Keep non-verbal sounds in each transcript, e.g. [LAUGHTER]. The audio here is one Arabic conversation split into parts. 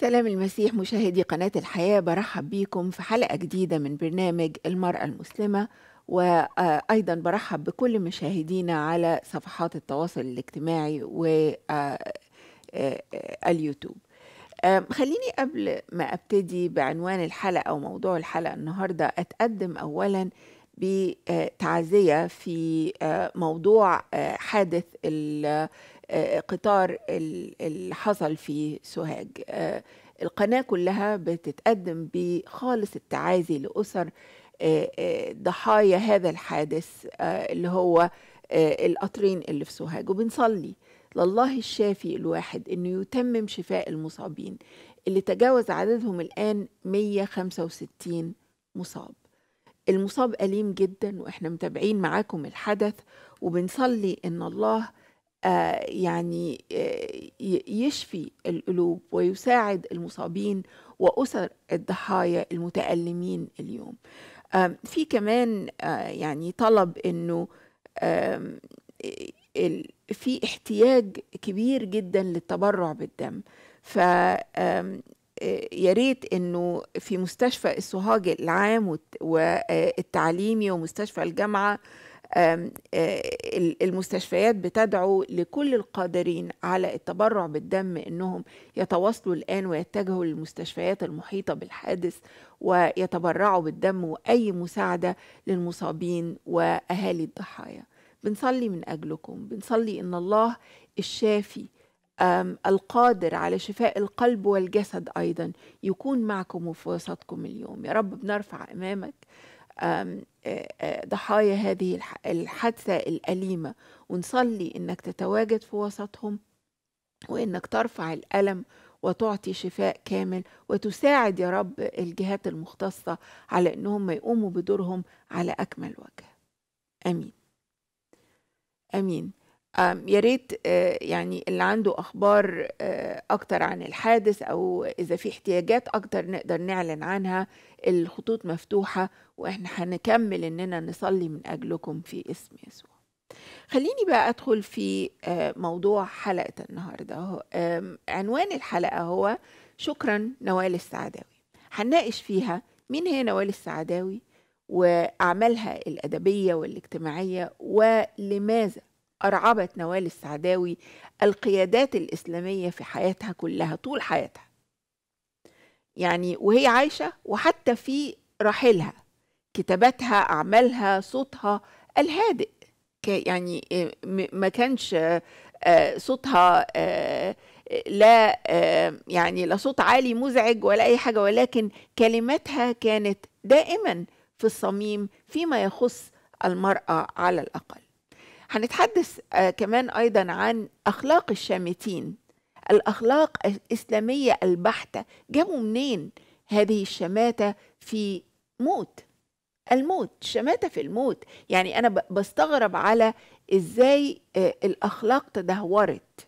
سلام المسيح مشاهدي قناة الحياة برحب بيكم في حلقة جديدة من برنامج المرأة المسلمة وأيضا برحب بكل مشاهدينا على صفحات التواصل الاجتماعي واليوتيوب آه، آه، آه، خليني قبل ما أبتدي بعنوان الحلقة وموضوع الحلقة النهاردة أتقدم أولا بتعزية في موضوع حادث قطار اللي حصل في سوهاج آه، القناة كلها بتتقدم بخالص التعازي لأسر آه، آه، ضحايا هذا الحادث اللي هو القطرين اللي في سوهاج وبنصلي لله الشافي الواحد انه يتمم شفاء المصابين اللي تجاوز عددهم الان 165 مصاب المصاب أليم جدا واحنا متابعين معاكم الحدث وبنصلي ان الله آه، يعني آه، يشفي القلوب ويساعد المصابين وأسر الضحايا المتألمين اليوم في كمان آه، يعني طلب أنه في احتياج كبير جدا للتبرع بالدم ف يا ريت انه في مستشفى السوهاج العام والتعليمي ومستشفى الجامعه آه، المستشفيات بتدعو لكل القادرين على التبرع بالدم انهم يتواصلوا الان ويتجهوا للمستشفيات المحيطه بالحادث ويتبرعوا بالدم واي مساعده للمصابين واهالي الضحايا بنصلي من اجلكم بنصلي ان الله الشافي القادر على شفاء القلب والجسد ايضا يكون معكم وفي وسطكم اليوم يا رب بنرفع امامك آه، آه، ضحايا هذه الحادثة الأليمة ونصلي إنك تتواجد في وسطهم وإنك ترفع الألم وتعطي شفاء كامل وتساعد يا رب الجهات المختصة على إنهم يقوموا بدورهم على أكمل وجه آمين آمين يا ريت آه، يعني اللي عنده اخبار آه، اكتر عن الحادث او اذا في احتياجات اكتر نقدر نعلن عنها الخطوط مفتوحه واحنا هنكمل اننا نصلي من اجلكم في اسم يسوع خليني بقى ادخل في آه، موضوع حلقه النهارده عنوان الحلقه هو شكرا نوال السعداوي هنناقش فيها مين هي نوال السعداوي واعمالها الادبيه والاجتماعيه ولماذا أرعبت نوال السعداوي القيادات الإسلامية في حياتها كلها طول حياتها يعني وهي عايشة وحتى في رحيلها كتاباتها أعمالها صوتها الهادئ يعني آه، ما كانش آه، آه، صوتها لا يعني لا صوت عالي مزعج ولا أي حاجة ولكن كلماتها كانت دائما في الصميم فيما يخص المرأة على الأقل هنتحدث آه، كمان أيضا عن أخلاق الشامتين الأخلاق الإسلامية البحتة جابوا منين هذه الشماتة في موت الموت شماتة في الموت يعني أنا بستغرب على إزاي آه، الأخلاق تدهورت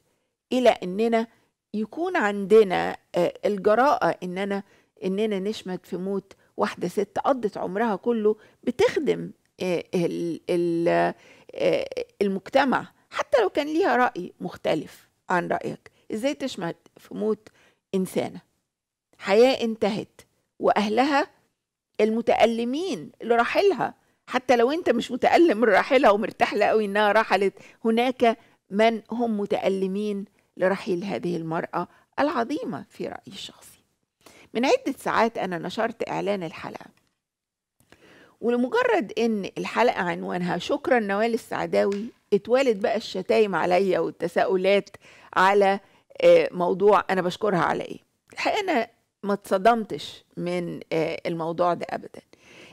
إلى أننا يكون عندنا آه، الجراءة إننا إننا نشمت في موت واحدة ست قضت عمرها كله بتخدم المجتمع حتى لو كان ليها رأي مختلف عن رأيك إزاي تشمت في موت إنسانة حياة انتهت وأهلها المتألمين لراحلها حتى لو أنت مش متألم من راحلها ومرتاح لها قوي إنها رحلت هناك من هم متألمين لرحيل هذه المرأة العظيمة في رأيي الشخصي من عدة ساعات أنا نشرت إعلان الحلقة ولمجرد ان الحلقه عنوانها شكرا نوال السعداوي اتوالد بقى الشتايم عليا والتساؤلات على آه، موضوع انا بشكرها على ايه الحقيقه انا ما اتصدمتش من آه، الموضوع ده ابدا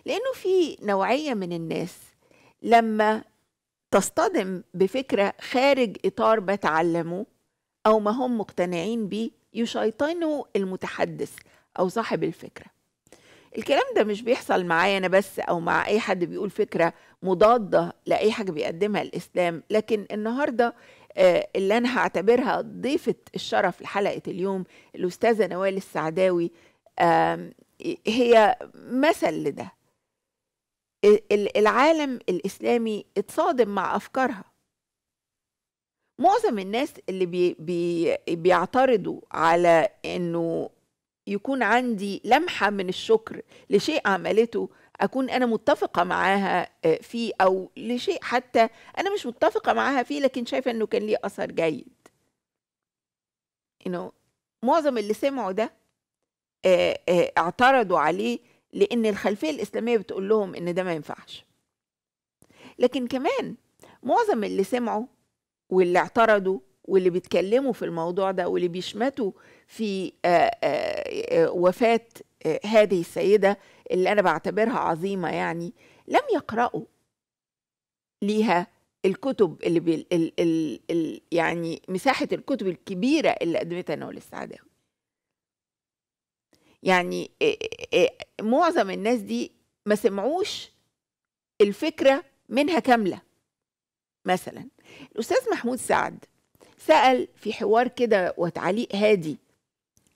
لانه في نوعيه من الناس لما تصطدم بفكره خارج اطار بتعلمه او ما هم مقتنعين بيه يشيطنوا المتحدث او صاحب الفكره الكلام ده مش بيحصل معايا أنا بس أو مع أي حد بيقول فكرة مضادة لأي حاجة بيقدمها الإسلام لكن النهاردة آه، اللي أنا هعتبرها ضيفة الشرف لحلقة اليوم الأستاذة نوال السعداوي هي مثل لده العالم الإسلامي اتصادم مع أفكارها معظم الناس اللي بي بي بيعترضوا على انه يكون عندي لمحه من الشكر لشيء عملته اكون انا متفقه معاها آه، فيه او لشيء حتى انا مش متفقه معاها فيه لكن شايفه انه كان ليه اثر جيد you know, معظم اللي سمعوا ده آه، آه، اعترضوا عليه لان الخلفيه الاسلاميه بتقول لهم ان ده ما ينفعش لكن كمان معظم اللي سمعوا واللي اعترضوا واللي بيتكلموا في الموضوع ده واللي بيشمتوا في آه، آه، آه، وفاة هذه السيدة اللي أنا بعتبرها عظيمة يعني لم يقرأوا ليها الكتب اللي بي ال ال ال يعني مساحة الكتب الكبيرة اللي قدمتها نول السعداوي يعني معظم الناس دي ما سمعوش الفكرة منها كاملة مثلا الأستاذ محمود سعد سأل في حوار كده وتعليق هادي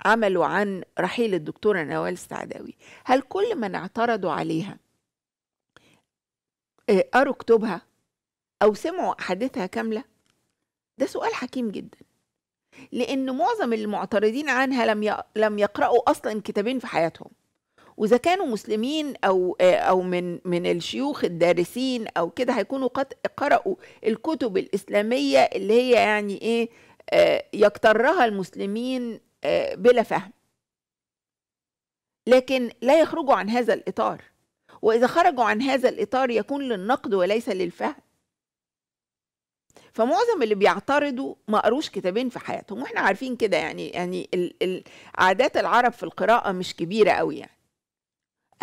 عملوا عن رحيل الدكتورة نوال السعداوي هل كل من اعترضوا عليها آه، قروا كتبها أو سمعوا أحاديثها كاملة؟ ده سؤال حكيم جدا لأن معظم المعترضين عنها لم لم يقرأوا أصلا كتابين في حياتهم واذا كانوا مسلمين او او من من الشيوخ الدارسين او كده هيكونوا قد قرأوا الكتب الاسلاميه اللي هي يعني ايه آه، يكترها المسلمين آه، بلا فهم لكن لا يخرجوا عن هذا الاطار واذا خرجوا عن هذا الاطار يكون للنقد وليس للفهم فمعظم اللي بيعترضوا ما قروش كتابين في حياتهم واحنا عارفين كده يعني يعني عادات العرب في القراءه مش كبيره قوي يعني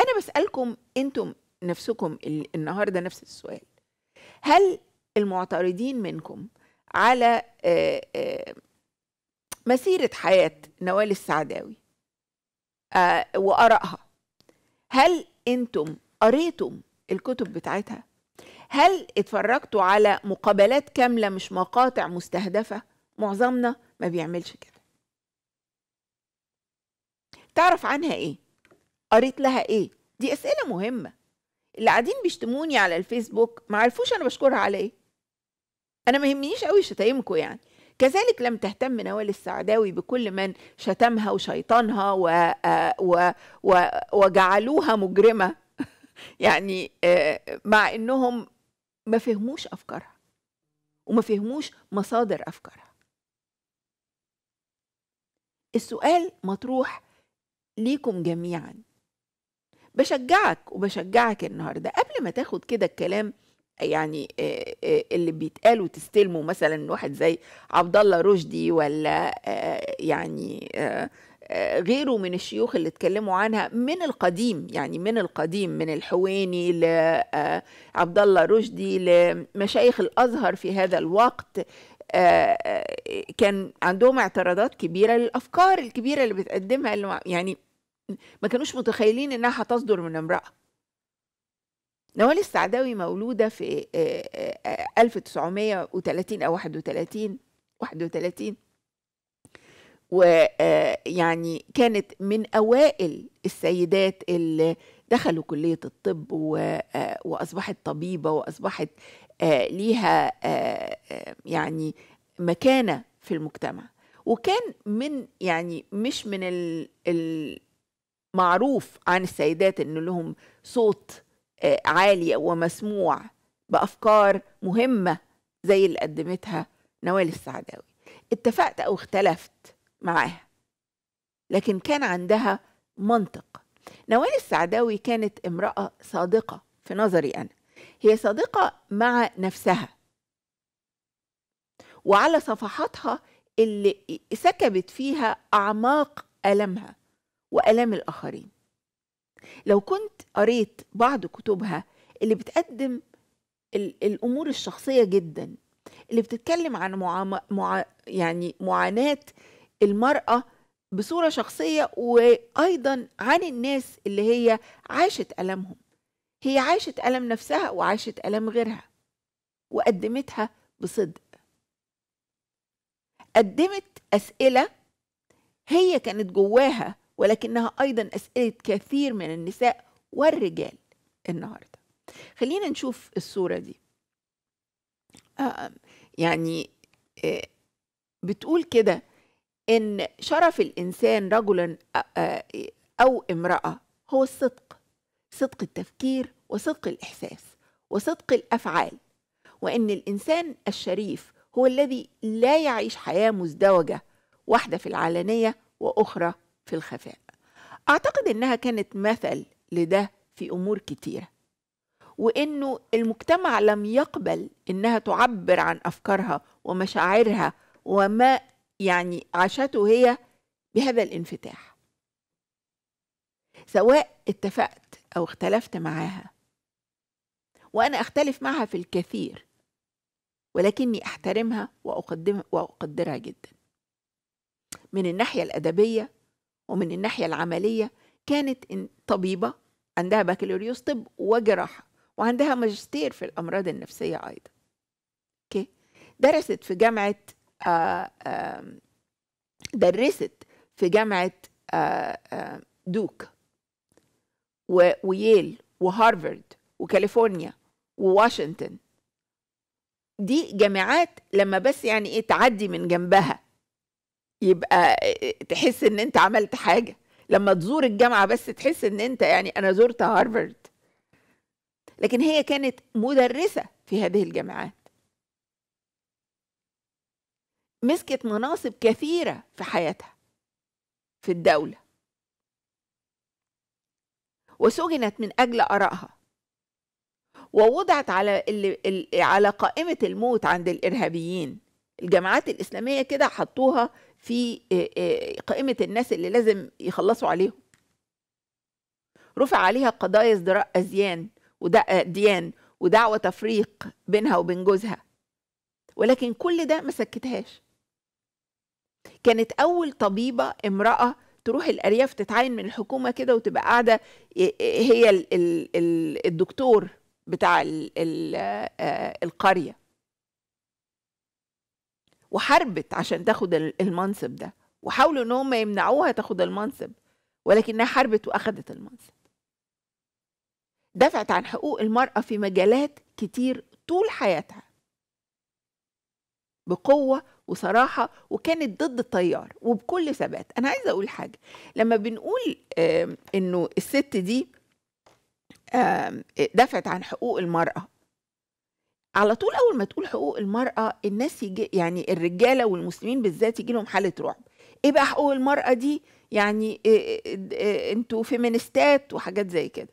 انا بسالكم انتم نفسكم النهارده نفس السؤال هل المعترضين منكم على آه، آه، مسيره حياه نوال السعداوي آه، وارائها هل انتم قريتم الكتب بتاعتها هل اتفرجتوا على مقابلات كامله مش مقاطع مستهدفه معظمنا ما بيعملش كده تعرف عنها ايه قريت لها ايه دي اسئله مهمه اللي قاعدين بيشتموني على الفيسبوك ما عرفوش انا بشكرها على ايه انا ما يهمنيش قوي شتايمكم يعني كذلك لم تهتم نوال السعداوي بكل من شتمها وشيطانها و... آه، و... و... وجعلوها مجرمه [LAUGHS] يعني آه، مع انهم ما فهموش افكارها وما فهموش مصادر افكارها السؤال مطروح ليكم جميعا بشجعك وبشجعك النهارده قبل ما تاخد كده الكلام يعني آه، آه، اللي بيتقال وتستلمه مثلا واحد زي عبد الله رشدي ولا آه، يعني غيره من الشيوخ اللي اتكلموا عنها من القديم يعني من القديم من الحويني لعبد الله رشدي لمشايخ الازهر في هذا الوقت كان عندهم اعتراضات كبيره للافكار الكبيره اللي بتقدمها يعني ما كانوش متخيلين انها هتصدر من امراه نوال السعداوي مولوده في 1930 آه، آه، آه، او 31 31 ويعني كانت من اوائل السيدات اللي دخلوا كليه الطب واصبحت طبيبه واصبحت ليها يعني مكانه في المجتمع وكان من يعني مش من ال ال معروف عن السيدات ان لهم صوت آه، عالي ومسموع بافكار مهمه زي اللي قدمتها نوال السعداوي اتفقت او اختلفت معاها لكن كان عندها منطق نوال السعداوي كانت امراه صادقه في نظري انا هي صادقه مع نفسها وعلى صفحاتها اللي سكبت فيها اعماق المها والام الاخرين لو كنت قريت بعض كتبها اللي بتقدم الامور الشخصيه جدا اللي بتتكلم عن معام... مع... يعني معاناه المراه بصوره شخصيه وايضا عن الناس اللي هي عاشت المهم هي عاشت الم نفسها وعاشت الم غيرها وقدمتها بصدق قدمت اسئله هي كانت جواها ولكنها أيضا أسئلة كثير من النساء والرجال النهاردة خلينا نشوف الصورة دي يعني آه، بتقول كده إن شرف الإنسان رجلا آه، آه، أو امرأة هو الصدق صدق التفكير وصدق الإحساس وصدق الأفعال وإن الإنسان الشريف هو الذي لا يعيش حياة مزدوجة واحدة في العلنية وأخرى في الخفاء أعتقد إنها كانت مثل لده في أمور كتيرة وإنه المجتمع لم يقبل إنها تعبر عن أفكارها ومشاعرها وما يعني عاشته هي بهذا الانفتاح سواء اتفقت أو اختلفت معاها وأنا أختلف معها في الكثير ولكني أحترمها وأقدم وأقدرها جدا من الناحية الأدبية ومن الناحية العملية كانت طبيبة عندها بكالوريوس طب وجراحة وعندها ماجستير في الأمراض النفسية أيضا أوكي درست في جامعة آآ آه، آآ درست في جامعة آآ آه، دوك وييل وهارفرد وكاليفورنيا وواشنطن دي جامعات لما بس يعني ايه تعدي من جنبها يبقى آه، تحس ان انت عملت حاجه لما تزور الجامعه بس تحس ان انت يعني انا زرت هارفرد لكن هي كانت مدرسه في هذه الجامعات مسكت مناصب كثيره في حياتها في الدوله وسجنت من اجل ارائها ووضعت على على قائمه الموت عند الارهابيين الجماعات الاسلاميه كده حطوها في آه، آه، قائمة الناس اللي لازم يخلصوا عليهم رفع عليها قضايا ازدراء أزيان وديان آه، ودعوة تفريق بينها وبين جوزها ولكن كل ده ما سكتهاش كانت أول طبيبة امرأة تروح الأرياف تتعين من الحكومة كده وتبقى قاعدة هي الدكتور بتاع القرية وحاربت عشان تاخد المنصب ده وحاولوا ان هم يمنعوها تاخد المنصب ولكنها حاربت واخدت المنصب دفعت عن حقوق المرأة في مجالات كتير طول حياتها بقوة وصراحة وكانت ضد التيار وبكل ثبات أنا عايزة أقول حاجة لما بنقول إنه الست دي دفعت عن حقوق المرأة على طول اول ما تقول حقوق المراه الناس يجي يعني الرجاله والمسلمين بالذات يجي لهم حاله رعب ايه بقى حقوق المراه دي يعني انتوا فيمينستات وحاجات زي كده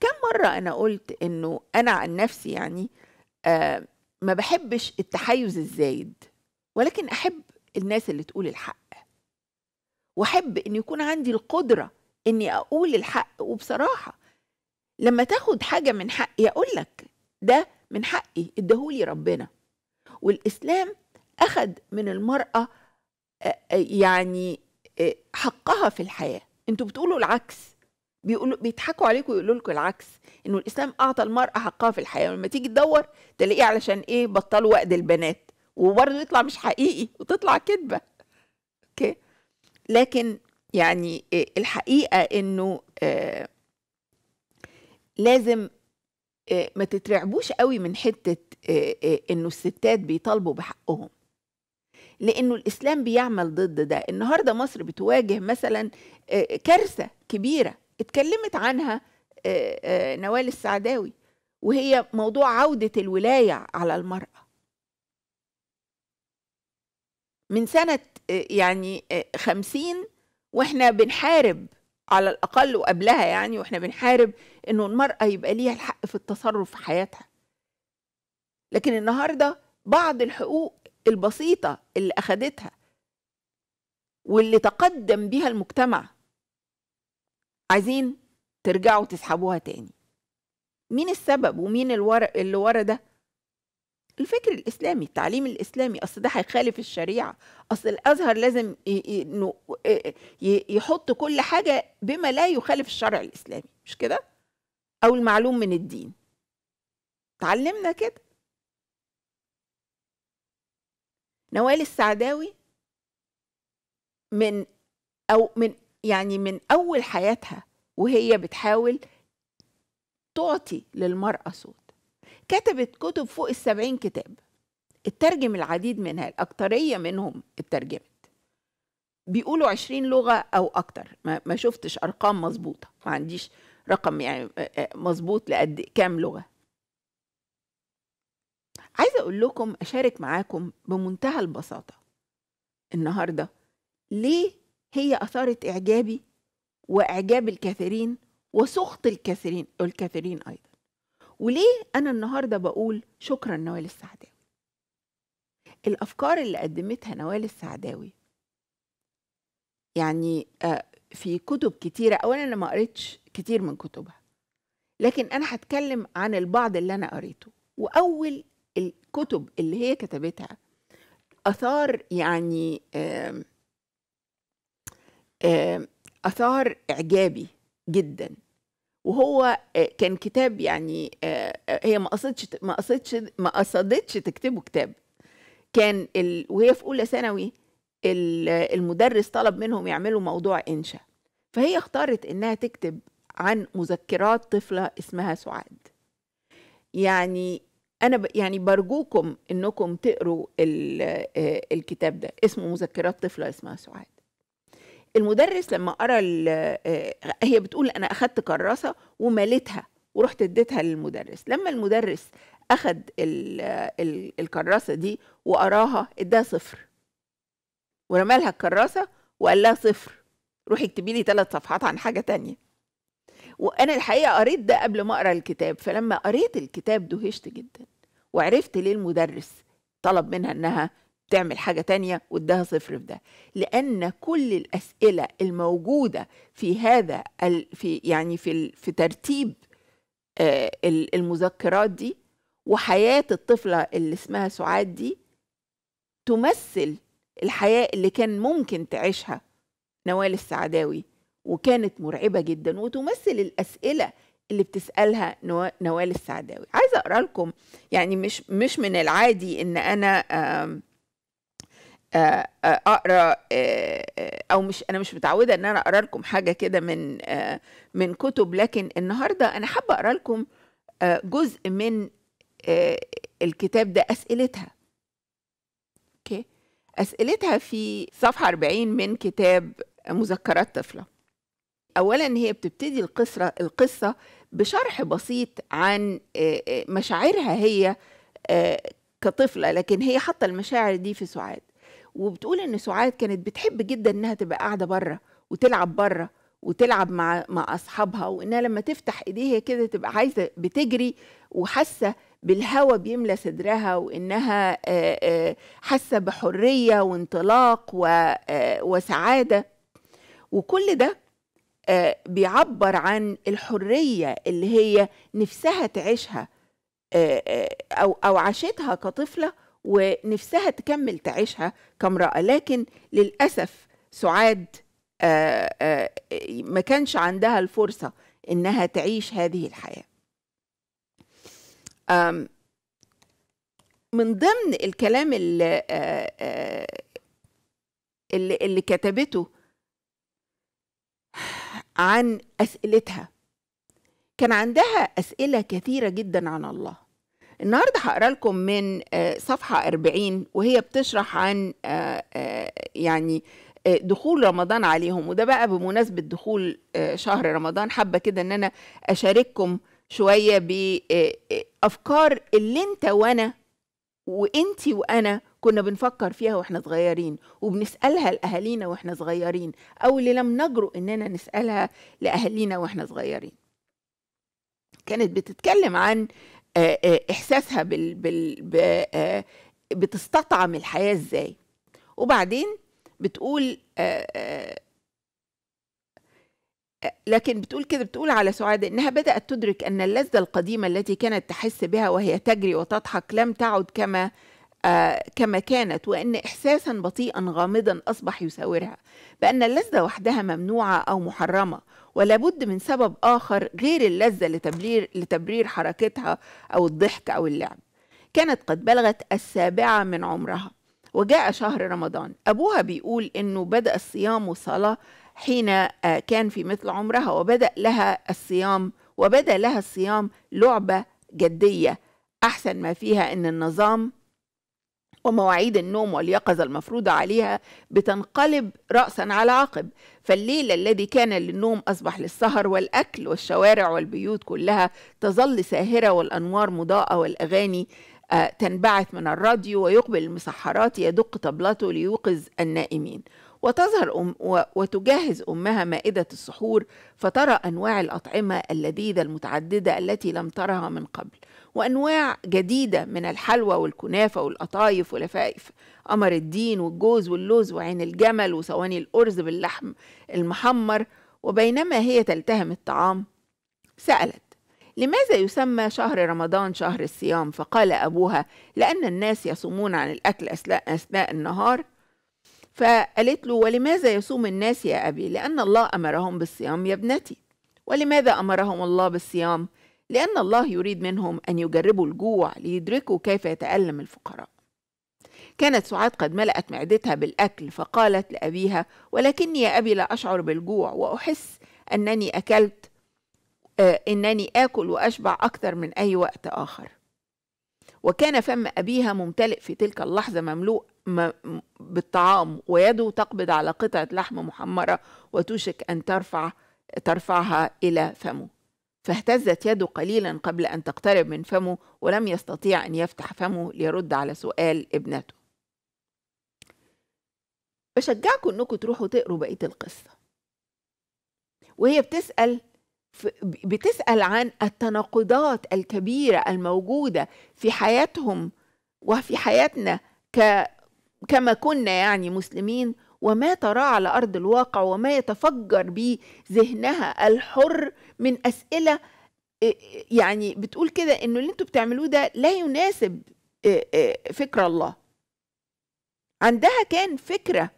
كم مره انا قلت انه انا عن نفسي يعني ما بحبش التحيز الزايد ولكن احب الناس اللي تقول الحق واحب ان يكون عندي القدره اني اقول الحق وبصراحه لما تاخد حاجه من حقي اقول لك ده من حقي اداهولي ربنا والاسلام اخد من المراه يعني حقها في الحياه انتوا بتقولوا العكس بيقولوا بيضحكوا عليكم ويقولوا لكم العكس انه الاسلام اعطى المراه حقها في الحياه ولما تيجي تدور تلاقيه علشان ايه بطلوا وقت البنات وبرضه يطلع مش حقيقي وتطلع كذبه اوكي لكن يعني الحقيقه انه لازم آه، ما تترعبوش قوي من حتة آه، آه، إنه الستات بيطالبوا بحقهم لأنه الإسلام بيعمل ضد ده النهاردة مصر بتواجه مثلا كارثة كبيرة اتكلمت عنها نوال السعداوي وهي موضوع عودة الولاية على المرأة من سنة يعني خمسين واحنا بنحارب على الاقل وقبلها يعني واحنا بنحارب انه المراه يبقى ليها الحق في التصرف في حياتها لكن النهارده بعض الحقوق البسيطه اللي اخدتها واللي تقدم بيها المجتمع عايزين ترجعوا تسحبوها تاني مين السبب ومين الورق اللي ورا ده الفكر الاسلامي التعليم الاسلامي اصل ده هيخالف الشريعه اصل الازهر لازم انه يحط كل حاجه بما لا يخالف الشرع الاسلامي مش كده او المعلوم من الدين تعلمنا كده نوال السعداوي من او من يعني من اول حياتها وهي بتحاول تعطي للمراه صوت كتبت كتب فوق السبعين كتاب اترجم العديد منها الأكترية منهم اترجمت بيقولوا عشرين لغة أو أكتر ما, ما شفتش أرقام مظبوطة ما عنديش رقم يعني آه، آه، مظبوط لقد كام لغة عايزة أقول لكم أشارك معاكم بمنتهى البساطة النهاردة ليه هي أثارت إعجابي وإعجاب الكثيرين وسخط الكثيرين والكثيرين أيضا وليه أنا النهاردة بقول شكرا نوال السعداوي الأفكار اللي قدمتها نوال السعداوي يعني آه، في كتب كتيرة أولا أنا ما قريتش كتير من كتبها لكن أنا هتكلم عن البعض اللي أنا قريته وأول الكتب اللي هي كتبتها أثار يعني آآ أثار إعجابي جدا وهو آه، كان كتاب يعني آه، آه، هي ما قصدتش ما قصدتش ما قصدتش تكتبه كتاب كان ال... وهي في اولى ثانوي المدرس طلب منهم يعملوا موضوع انشا فهي اختارت انها تكتب عن مذكرات طفله اسمها سعاد يعني انا ب... يعني برجوكم انكم تقروا ال... الكتاب ده اسمه مذكرات طفله اسمها سعاد المدرس لما قرا آه، هي بتقول انا اخدت كراسه ومليتها ورحت اديتها للمدرس لما المدرس اخد ال آه، الكراسه دي وقراها اداها صفر ورمى لها الكراسه وقال لها صفر روحي اكتبي لي ثلاث صفحات عن حاجه تانية وانا الحقيقه قريت ده قبل ما اقرا الكتاب فلما قريت الكتاب دهشت جدا وعرفت ليه المدرس طلب منها انها تعمل حاجة تانية واداها صفر في ده لأن كل الأسئلة الموجودة في هذا في يعني في في ترتيب آه، المذكرات دي وحياة الطفلة اللي اسمها سعاد دي تمثل الحياة اللي كان ممكن تعيشها نوال السعداوي وكانت مرعبة جدا وتمثل الأسئلة اللي بتسألها نوال السعداوي عايزة أقرأ لكم يعني مش, مش من العادي إن أنا اقرا آه، او مش انا مش متعوده ان انا اقرا لكم حاجه كده من آه، من كتب لكن النهارده انا حابه اقرا لكم آه، جزء من الكتاب ده اسئلتها اوكي اسئلتها في صفحه 40 من كتاب مذكرات طفله اولا هي بتبتدي القصه القصه بشرح بسيط عن مشاعرها هي كطفله لكن هي حاطه المشاعر دي في سعاد وبتقول ان سعاد كانت بتحب جدا انها تبقى قاعده بره وتلعب بره وتلعب مع مع اصحابها وانها لما تفتح ايديها كده تبقى عايزه بتجري وحاسه بالهوا بيملى صدرها وانها حاسه بحريه وانطلاق وسعاده وكل ده بيعبر عن الحريه اللي هي نفسها تعيشها او او عاشتها كطفله ونفسها تكمل تعيشها كامرأة لكن للأسف سعاد آه، آه، ما كانش عندها الفرصة إنها تعيش هذه الحياة من ضمن الكلام اللي, آه، اللي, اللي كتبته عن أسئلتها كان عندها أسئلة كثيرة جدا عن الله النهارده هقرا لكم من آه، صفحه 40 وهي بتشرح عن آه، آه، يعني دخول رمضان عليهم وده بقى بمناسبه دخول شهر رمضان حابه كده ان انا اشارككم شويه بافكار اللي انت وانا وانت وانا كنا بنفكر فيها واحنا صغيرين وبنسالها لاهالينا واحنا صغيرين او اللي لم نجرؤ اننا نسالها لاهالينا واحنا صغيرين كانت بتتكلم عن آه، آه، احساسها بال, بال... آه، بتستطعم الحياه ازاي وبعدين بتقول لكن بتقول كده بتقول على سعاد انها بدات تدرك ان اللذه القديمه التي كانت تحس بها وهي تجري وتضحك لم تعد كما آه كما كانت وان احساسا بطيئا غامضا اصبح يساورها بان اللذه وحدها ممنوعه او محرمه ولا بد من سبب آخر غير اللذة لتبرير, لتبرير حركتها أو الضحك أو اللعب كانت قد بلغت السابعة من عمرها وجاء شهر رمضان أبوها بيقول أنه بدأ الصيام والصلاة حين آه، كان في مثل عمرها وبدأ لها الصيام وبدأ لها الصيام لعبة جدية أحسن ما فيها أن النظام ومواعيد النوم واليقظة المفروضة عليها بتنقلب رأسا على عقب فالليل الذي كان للنوم أصبح للسهر والأكل والشوارع والبيوت كلها تظل ساهرة والأنوار مضاءة والأغاني آه، تنبعث من الراديو ويقبل المسحرات يدق طبلته ليوقظ النائمين وتظهر أم وتجهز أمها مائدة السحور فترى أنواع الأطعمة اللذيذة المتعددة التي لم ترها من قبل وأنواع جديدة من الحلوى والكنافة والقطايف ولفائف قمر الدين والجوز واللوز وعين الجمل وصواني الأرز باللحم المحمر وبينما هي تلتهم الطعام سألت لماذا يسمى شهر رمضان شهر الصيام فقال أبوها لأن الناس يصومون عن الأكل أثناء النهار فقالت له ولماذا يصوم الناس يا أبي لأن الله أمرهم بالصيام يا ابنتي ولماذا أمرهم الله بالصيام لأن الله يريد منهم أن يجربوا الجوع ليدركوا كيف يتألم الفقراء كانت سعاد قد ملأت معدتها بالأكل فقالت لأبيها ولكني يا أبي لا أشعر بالجوع وأحس أنني أكلت آه، إنني آكل وأشبع أكثر من أي وقت آخر وكان فم أبيها ممتلئ في تلك اللحظة مملوء بالطعام ويده تقبض على قطعة لحم محمرة وتوشك أن ترفع ترفعها إلى فمه فاهتزت يده قليلا قبل أن تقترب من فمه ولم يستطيع أن يفتح فمه ليرد على سؤال ابنته بشجعكم أنكم تروحوا تقروا بقية القصة وهي بتسأل بتسأل عن التناقضات الكبيرة الموجودة في حياتهم وفي حياتنا ك كما كنا يعني مسلمين وما تراه على أرض الواقع وما يتفجر به ذهنها الحر من أسئلة يعني بتقول كده إنه اللي أنتوا بتعملوه ده لا يناسب فكر الله عندها كان فكرة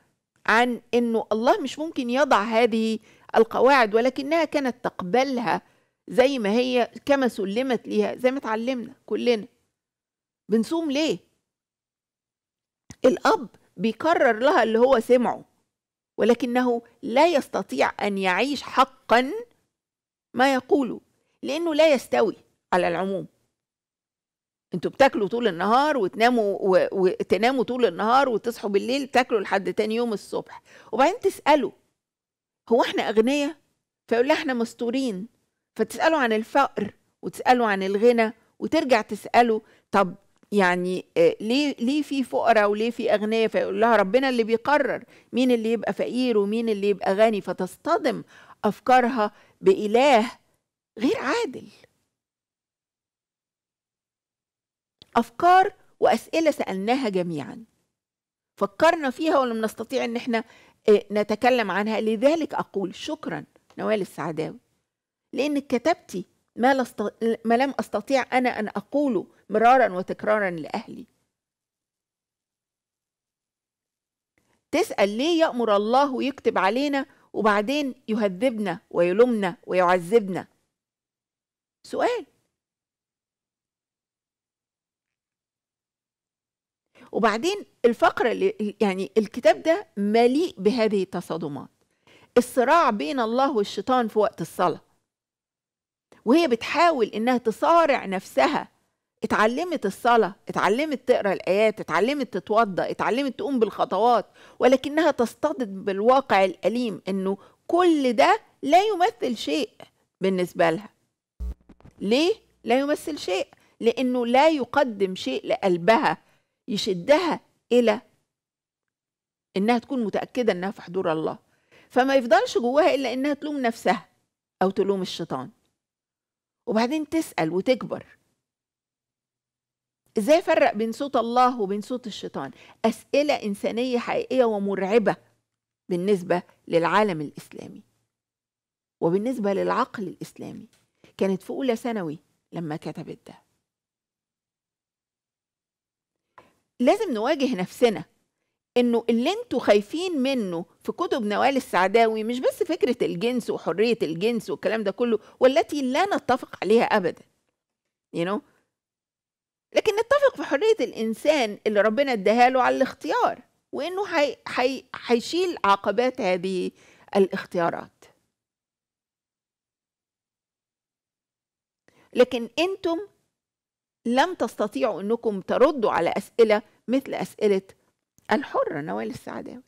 عن إنه الله مش ممكن يضع هذه القواعد ولكنها كانت تقبلها زي ما هي كما سلمت ليها زي ما اتعلمنا كلنا بنصوم ليه الاب بيكرر لها اللي هو سمعه ولكنه لا يستطيع ان يعيش حقا ما يقوله لانه لا يستوي على العموم انتوا بتاكلوا طول النهار وتناموا وتناموا طول النهار وتصحوا بالليل تاكلوا لحد تاني يوم الصبح وبعدين تساله هو احنا اغنياء فيقول احنا مستورين فتساله عن الفقر وتساله عن الغنى وترجع تساله طب يعني آه، ليه ليه في فقراء وليه في اغنياء فيقول لها ربنا اللي بيقرر مين اللي يبقى فقير ومين اللي يبقى غني فتصطدم افكارها باله غير عادل افكار واسئله سالناها جميعا فكرنا فيها ولم نستطيع ان احنا آه، نتكلم عنها لذلك اقول شكرا نوال السعداوي لانك كتبتي ما, ما لم استطيع انا ان اقوله مرارا وتكرارا لأهلي تسأل ليه يأمر الله ويكتب علينا وبعدين يهذبنا ويلومنا ويعذبنا سؤال وبعدين الفقرة اللي يعني الكتاب ده مليء بهذه التصادمات الصراع بين الله والشيطان في وقت الصلاة وهي بتحاول إنها تصارع نفسها اتعلمت الصلاة اتعلمت تقرأ الآيات اتعلمت تتوضأ اتعلمت تقوم بالخطوات ولكنها تصطدم بالواقع الأليم أنه كل ده لا يمثل شيء بالنسبة لها ليه لا يمثل شيء لأنه لا يقدم شيء لقلبها يشدها إلى إنها تكون متأكدة إنها في حضور الله فما يفضلش جواها إلا إنها تلوم نفسها أو تلوم الشيطان وبعدين تسأل وتكبر ازاي افرق بين صوت الله وبين صوت الشيطان اسئله انسانيه حقيقيه ومرعبه بالنسبه للعالم الاسلامي وبالنسبه للعقل الاسلامي كانت في اولى ثانوي لما كتبت ده لازم نواجه نفسنا انه اللي انتوا خايفين منه في كتب نوال السعداوي مش بس فكره الجنس وحريه الجنس والكلام ده كله والتي لا نتفق عليها ابدا you know لكن نتفق في حرية الإنسان اللي ربنا اداها له على الاختيار وإنه هيشيل حي... حي... عقبات هذه الاختيارات لكن أنتم لم تستطيعوا أنكم تردوا على أسئلة مثل أسئلة الحرة نوال السعداوي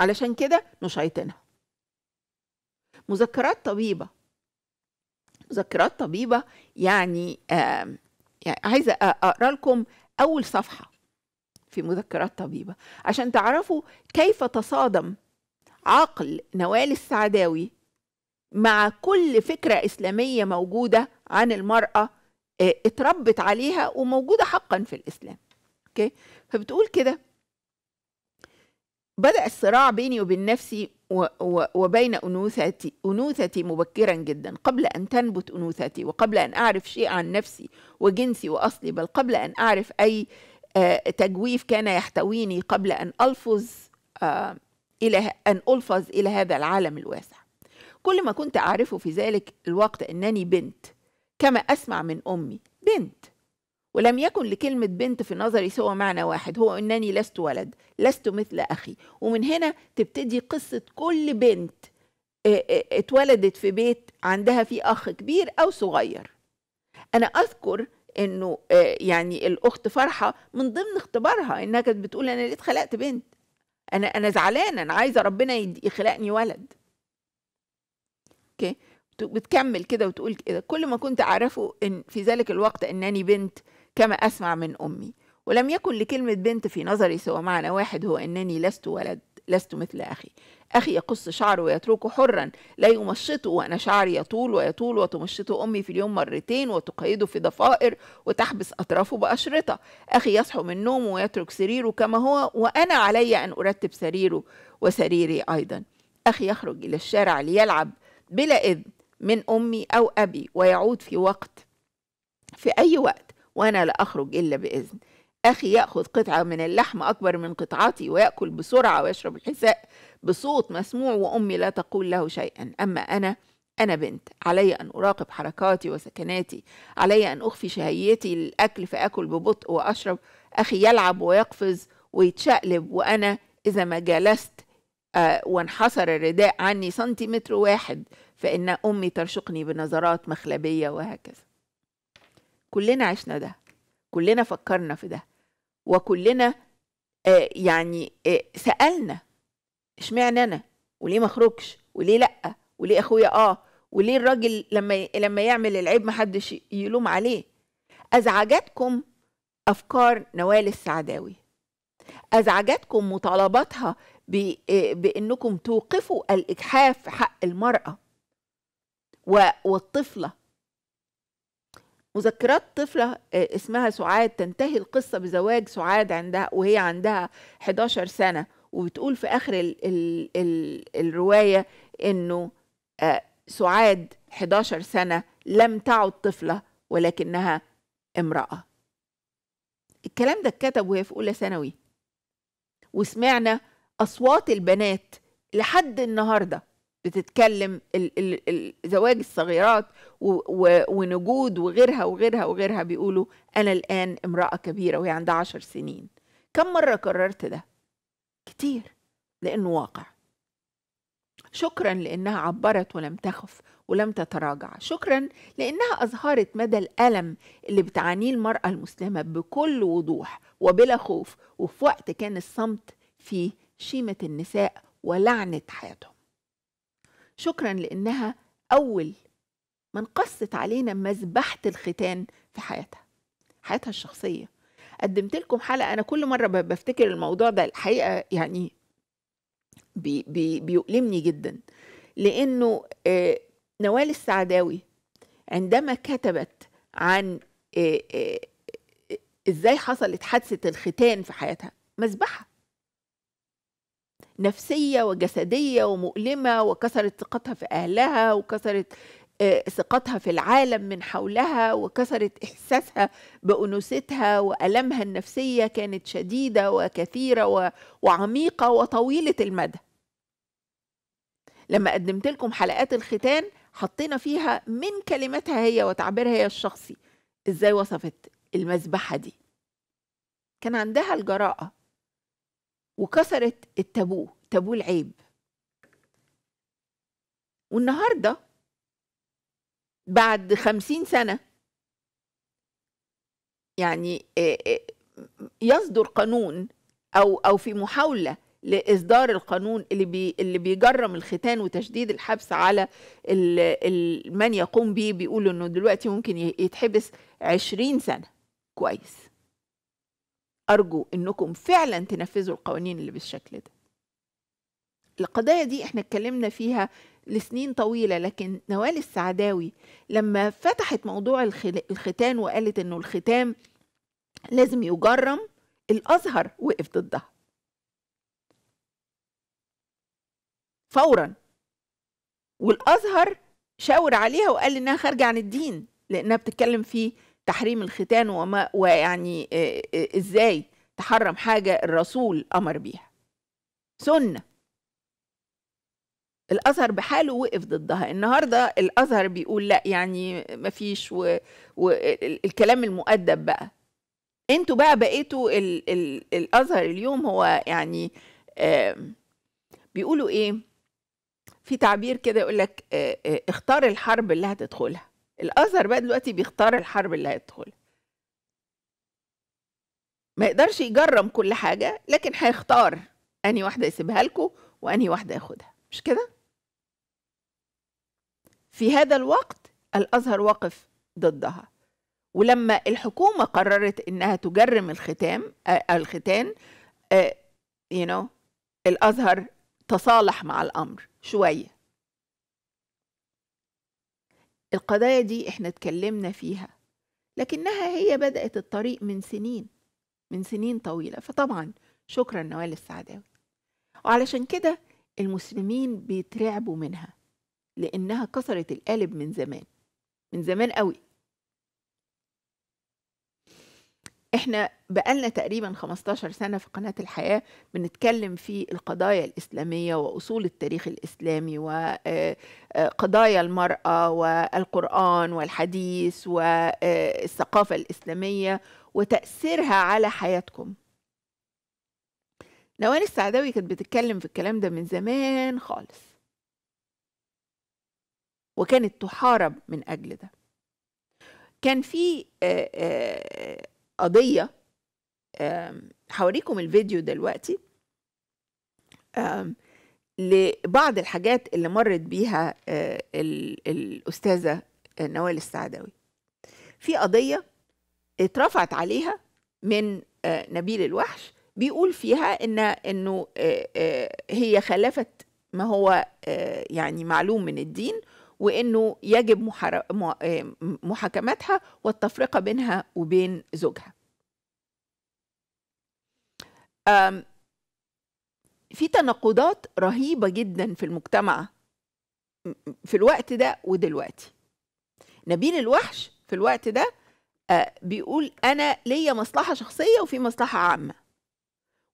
علشان كده نشيطنها مذكرات طبيبة مذكرات طبيبة يعني آه يعني عايزه اقرا لكم اول صفحه في مذكرات طبيبه عشان تعرفوا كيف تصادم عقل نوال السعداوي مع كل فكره اسلاميه موجوده عن المراه اتربت عليها وموجوده حقا في الاسلام اوكي فبتقول كده بدا الصراع بيني وبين نفسي وبين أنوثتي, أنوثتي مبكرا جدا قبل أن تنبت أنوثتي وقبل أن أعرف شيء عن نفسي وجنسي وأصلي بل قبل أن أعرف أي آه، تجويف كان يحتويني قبل أن ألفظ آه، إلى أن ألفظ إلى هذا العالم الواسع كل ما كنت أعرفه في ذلك الوقت أنني بنت كما أسمع من أمي بنت ولم يكن لكلمة بنت في نظري سوى معنى واحد هو أنني لست ولد لست مثل أخي ومن هنا تبتدي قصة كل بنت آه، آه، اتولدت في بيت عندها فيه أخ كبير أو صغير أنا أذكر انه آه، يعني الاخت فرحه من ضمن اختبارها انها كانت بتقول انا ليه اتخلقت بنت انا انا زعلانه انا عايزه ربنا يخلقني ولد اوكي بتكمل كده وتقول كده كل ما كنت اعرفه ان في ذلك الوقت انني بنت كما أسمع من أمي ولم يكن لكلمة بنت في نظري سوى معنى واحد هو أنني لست ولد لست مثل أخي أخي يقص شعره ويتركه حرا لا يمشطه وأنا شعري يطول ويطول وتمشطه أمي في اليوم مرتين وتقيده في ضفائر وتحبس أطرافه بأشرطة أخي يصحو من نومه ويترك سريره كما هو وأنا علي أن أرتب سريره وسريري أيضا أخي يخرج إلى الشارع ليلعب بلا إذن من أمي أو أبي ويعود في وقت في أي وقت وأنا لا أخرج إلا بإذن أخي يأخذ قطعة من اللحم أكبر من قطعتي ويأكل بسرعة ويشرب الحساء بصوت مسموع وأمي لا تقول له شيئا أما أنا أنا بنت علي أن أراقب حركاتي وسكناتي علي أن أخفي شهيتي للأكل فأكل ببطء وأشرب أخي يلعب ويقفز ويتشقلب وأنا إذا ما جلست آه وانحصر الرداء عني سنتيمتر واحد فإن أمي ترشقني بنظرات مخلبية وهكذا كلنا عشنا ده كلنا فكرنا في ده وكلنا آه يعني آه سالنا اشمعنى انا وليه ما اخرجش وليه لا وليه اخويا اه وليه الراجل لما لما يعمل العيب ما حدش يلوم عليه ازعجتكم افكار نوال السعداوي ازعجتكم مطالباتها آه، بانكم توقفوا الاجحاف حق المراه والطفله مذكرات طفلة آه، اسمها سعاد تنتهي القصة بزواج سعاد عندها وهي عندها 11 سنة وبتقول في آخر الـ الـ الـ الرواية إنه آه، سعاد 11 سنة لم تعد طفلة ولكنها امرأة الكلام ده اتكتب وهي في أولى ثانوي وسمعنا أصوات البنات لحد النهارده بتتكلم زواج الصغيرات ونجود وغيرها وغيرها وغيرها بيقولوا أنا الآن امرأة كبيرة وهي عندها عشر سنين كم مرة كررت ده؟ كتير لأنه واقع شكرا لأنها عبرت ولم تخف ولم تتراجع شكرا لأنها أظهرت مدى الألم اللي بتعانيه المرأة المسلمة بكل وضوح وبلا خوف وفي وقت كان الصمت في شيمة النساء ولعنة حياتهم شكرا لأنها أول من قصت علينا مذبحة الختان في حياتها حياتها الشخصية قدمت لكم حلقة أنا كل مرة بفتكر الموضوع ده الحقيقة يعني بي بي بيؤلمني جدا لأنه آه، نوال السعداوي عندما كتبت عن آه، آه، ازاي حصلت حادثة الختان في حياتها مذبحة نفسية وجسدية ومؤلمة وكسرت ثقتها في أهلها وكسرت آه، ثقتها في العالم من حولها وكسرت إحساسها بأنوثتها وألمها النفسية كانت شديدة وكثيرة وعميقة وطويلة المدى لما قدمت لكم حلقات الختان حطينا فيها من كلماتها هي وتعبيرها هي الشخصي ازاي وصفت المذبحة دي كان عندها الجراءة وكسرت التابوه تابوه العيب والنهارده بعد خمسين سنه يعني يصدر قانون او او في محاوله لاصدار القانون اللي بي اللي بيجرم الختان وتشديد الحبس على ال ال من يقوم به بيقولوا انه دلوقتي ممكن يتحبس 20 سنه كويس أرجو أنكم فعلا تنفذوا القوانين اللي بالشكل ده القضايا دي احنا اتكلمنا فيها لسنين طويلة لكن نوال السعداوي لما فتحت موضوع الختان وقالت انه الختام لازم يجرم الأزهر وقف ضدها فورا والأزهر شاور عليها وقال انها خارجة عن الدين لانها بتتكلم في تحريم الختان وما ويعني آه، آه، ازاي تحرم حاجه الرسول امر بيها سنه الازهر بحاله وقف ضدها النهارده الازهر بيقول لا يعني مفيش والكلام و... المؤدب بقى انتوا بقى بقيتوا ال... ال... الازهر اليوم هو يعني بيقولوا ايه في تعبير كده يقول لك آه، اختار الحرب اللي هتدخلها الازهر بقى دلوقتي بيختار الحرب اللي هيدخل ما يقدرش يجرم كل حاجه لكن هيختار انهي واحده يسيبها لكم وانهي واحده ياخدها مش كده في هذا الوقت الازهر واقف ضدها ولما الحكومه قررت انها تجرم الختام آه، الختان يو آه، نو الازهر تصالح مع الامر شويه القضايا دي احنا اتكلمنا فيها لكنها هي بدأت الطريق من سنين من سنين طويلة فطبعا شكرا نوال السعداوي وعلشان كده المسلمين بيترعبوا منها لأنها كسرت القالب من زمان من زمان قوي احنا بقالنا تقريبا 15 سنة في قناة الحياة بنتكلم في القضايا الإسلامية وأصول التاريخ الإسلامي وقضايا آه، آه، المرأة والقرآن والحديث والثقافة آه، الإسلامية وتأثيرها على حياتكم نوال السعداوي كانت بتتكلم في الكلام ده من زمان خالص وكانت تحارب من أجل ده كان في قضيه هوريكم الفيديو دلوقتي لبعض الحاجات اللي مرت بيها آه، الاستاذه نوال السعداوي في قضيه اترفعت عليها من آه، نبيل الوحش بيقول فيها ان انه آه، هي خلفت ما هو يعني معلوم من الدين وانه يجب آه، محاكمتها والتفرقه بينها وبين زوجها في تناقضات رهيبه جدا في المجتمع في الوقت ده ودلوقتي نبيل الوحش في الوقت ده آه، بيقول انا ليا مصلحه شخصيه وفي مصلحه عامه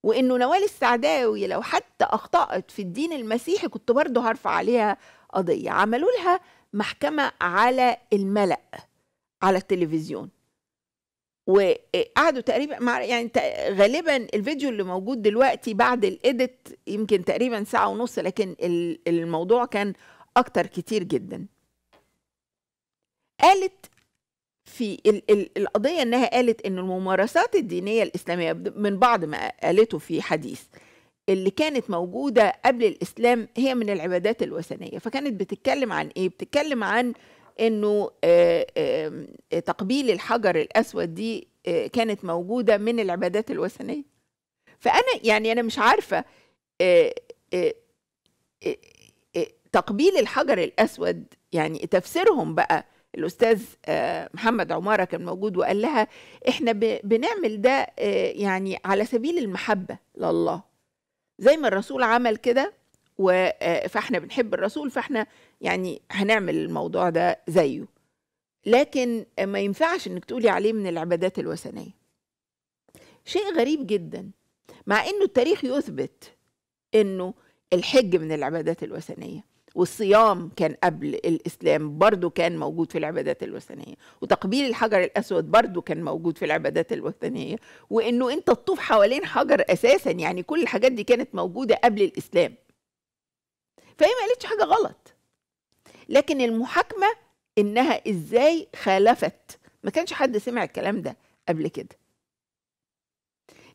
وانه نوال السعداوي لو حتى اخطات في الدين المسيحي كنت برضه هرفع عليها قضيه عملوا لها محكمه على الملا على التلفزيون وقعدوا تقريبا مع يعني غالبا الفيديو اللي موجود دلوقتي بعد الايديت يمكن تقريبا ساعه ونص لكن الموضوع كان اكتر كتير جدا قالت في ال ال القضيه انها قالت ان الممارسات الدينيه الاسلاميه من بعض ما قالته في حديث اللي كانت موجودة قبل الإسلام هي من العبادات الوثنية فكانت بتتكلم عن إيه؟ بتتكلم عن إنه آه، آه، تقبيل الحجر الأسود دي آه، كانت موجودة من العبادات الوثنية فأنا يعني أنا مش عارفة تقبيل الحجر الأسود يعني تفسيرهم بقى الاستاذ محمد عماره كان موجود وقال لها احنا بنعمل ده يعني على سبيل المحبه لله زي ما الرسول عمل كده آه، فاحنا بنحب الرسول فاحنا يعني هنعمل الموضوع ده زيه لكن ما ينفعش انك تقولي عليه من العبادات الوثنيه شيء غريب جدا مع انه التاريخ يثبت انه الحج من العبادات الوثنيه والصيام كان قبل الإسلام برضو كان موجود في العبادات الوثنية وتقبيل الحجر الأسود برضو كان موجود في العبادات الوثنية وإنه أنت تطوف حوالين حجر أساسا يعني كل الحاجات دي كانت موجودة قبل الإسلام فهي ما قالتش حاجة غلط لكن المحاكمة إنها إزاي خالفت ما كانش حد سمع الكلام ده قبل كده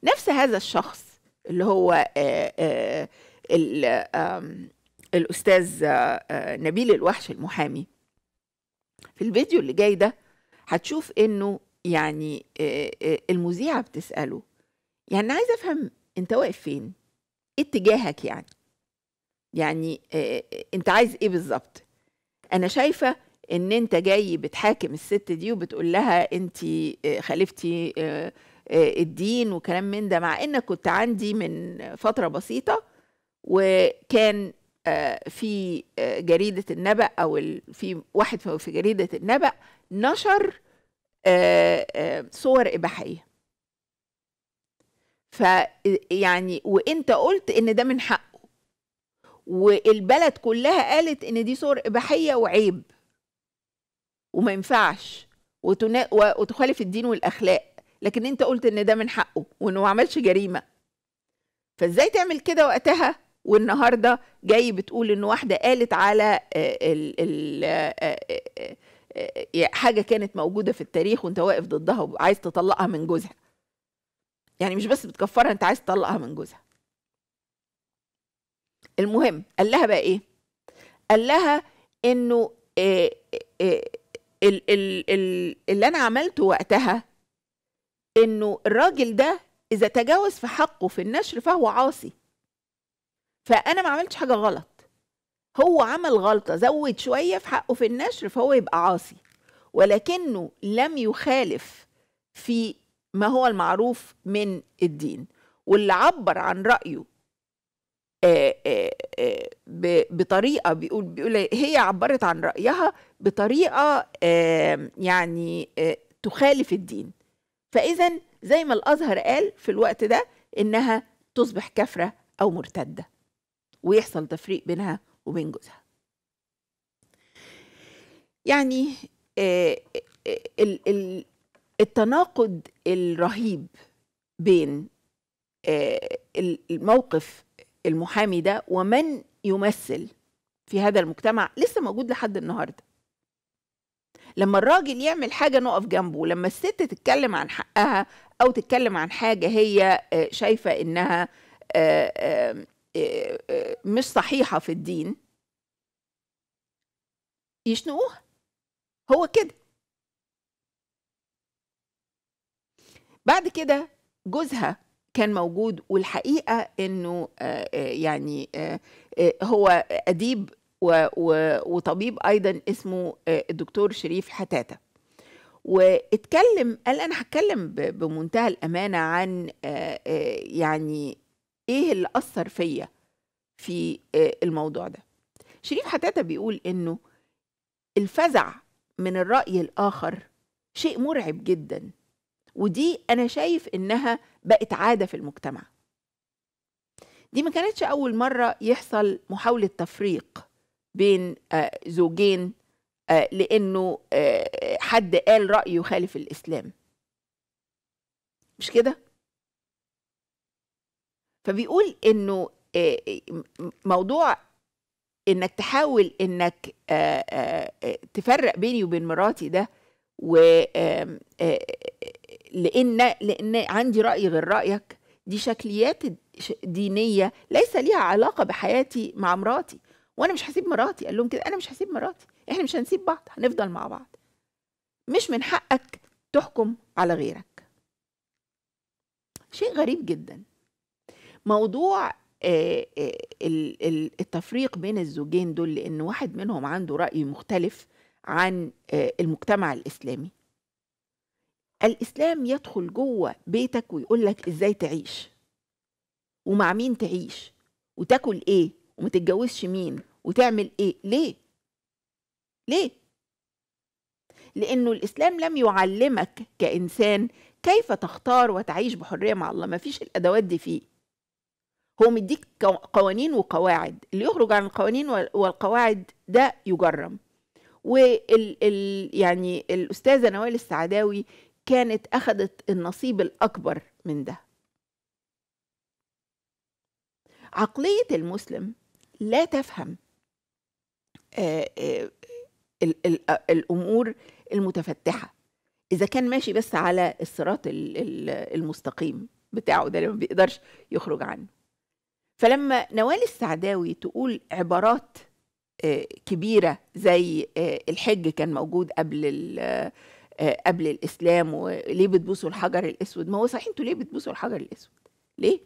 نفس هذا الشخص اللي هو آآ آه، آآ آه، الأستاذ آه، آه، نبيل الوحش المحامي في الفيديو اللي جاي ده هتشوف إنه يعني آه، المذيعة بتسأله يعني عايزة أفهم أنت واقف فين؟ إيه اتجاهك يعني؟ يعني أنت عايز إيه بالظبط؟ أنا شايفة إن أنت جاي بتحاكم الست دي وبتقول لها أنت خالفتي الدين وكلام من ده مع انك كنت عندي من فتره بسيطه وكان آه، في آه، جريدة النبأ أو في واحد في جريدة النبأ نشر آه، صور إباحية فيعني وانت قلت ان ده من حقه والبلد كلها قالت ان دي صور اباحيه وعيب وما ينفعش وتنا... وتخالف الدين والاخلاق لكن انت قلت ان ده من حقه وانه ما عملش جريمه فازاي تعمل كده وقتها والنهارده جاي بتقول ان واحده قالت على آه، ال ال آه، آه، حاجه كانت موجوده في التاريخ وانت واقف ضدها وعايز تطلقها من جوزها يعني مش بس بتكفرها انت عايز تطلقها من جوزها المهم قال لها بقى ايه قال لها انه ال ال ال اللي انا عملته وقتها انه الراجل ده اذا تجاوز في حقه في النشر فهو عاصي فانا ما عملتش حاجه غلط هو عمل غلطه زود شويه في حقه في النشر فهو يبقى عاصي ولكنه لم يخالف في ما هو المعروف من الدين واللي عبر عن رايه آآ آه، آآ آه، آه، بطريقه بيقول بيقول هي عبرت عن رايها بطريقه يعني تخالف الدين فاذا زي ما الازهر قال في الوقت ده انها تصبح كافره او مرتده ويحصل تفريق بينها وبين جوزها يعني آه، آه، التناقض الرهيب بين آه، الموقف المحامي ده ومن يمثل في هذا المجتمع لسه موجود لحد النهارده لما الراجل يعمل حاجه نقف جنبه لما الست تتكلم عن حقها او تتكلم عن حاجه هي شايفه انها مش صحيحه في الدين يشنقوها هو كده بعد كده جوزها كان موجود والحقيقه انه آه، آه، يعني آه، هو اديب وطبيب ايضا اسمه الدكتور شريف حتاته واتكلم قال انا هتكلم بمنتهى الامانه عن يعني ايه اللي اثر فيا في آه، الموضوع ده شريف حتاته بيقول انه الفزع من الراي الاخر شيء مرعب جدا ودي انا شايف انها بقت عاده في المجتمع دي ما كانتش اول مره يحصل محاوله تفريق بين آه، زوجين آه، لانه حد قال راي يخالف الاسلام مش كده فبيقول انه آه، آه، موضوع انك تحاول انك آه، تفرق بيني وبين مراتي ده و لان لان عندي راي غير رايك دي شكليات دينيه ليس ليها علاقه بحياتي مع مراتي وانا مش هسيب مراتي قال لهم كده انا مش هسيب مراتي احنا مش هنسيب بعض هنفضل مع بعض مش من حقك تحكم على غيرك شيء غريب جدا موضوع آه، آه، التفريق بين الزوجين دول لان واحد منهم عنده راي مختلف عن آه، المجتمع الاسلامي الاسلام يدخل جوه بيتك ويقول لك ازاي تعيش ومع مين تعيش وتاكل ايه وما تتجوزش مين وتعمل ايه ليه ليه لانه الاسلام لم يعلمك كانسان كيف تختار وتعيش بحريه مع الله ما فيش الادوات دي فيه هو مديك قوانين وقواعد اللي يخرج عن القوانين والقواعد ده يجرم وال ال يعني الأستاذة نوال السعداوي كانت أخذت النصيب الأكبر من ده عقلية المسلم لا تفهم آآ آه، آآ آه، الأمور المتفتحة إذا كان ماشي بس على الصراط المستقيم بتاعه ده اللي ما بيقدرش يخرج عنه فلما نوال السعداوي تقول عبارات آه، كبيرة زي آه، الحج كان موجود قبل آه، قبل الإسلام وليه بتبوسوا الحجر الأسود ما هو صحيح أنتوا ليه بتبوسوا الحجر الأسود ليه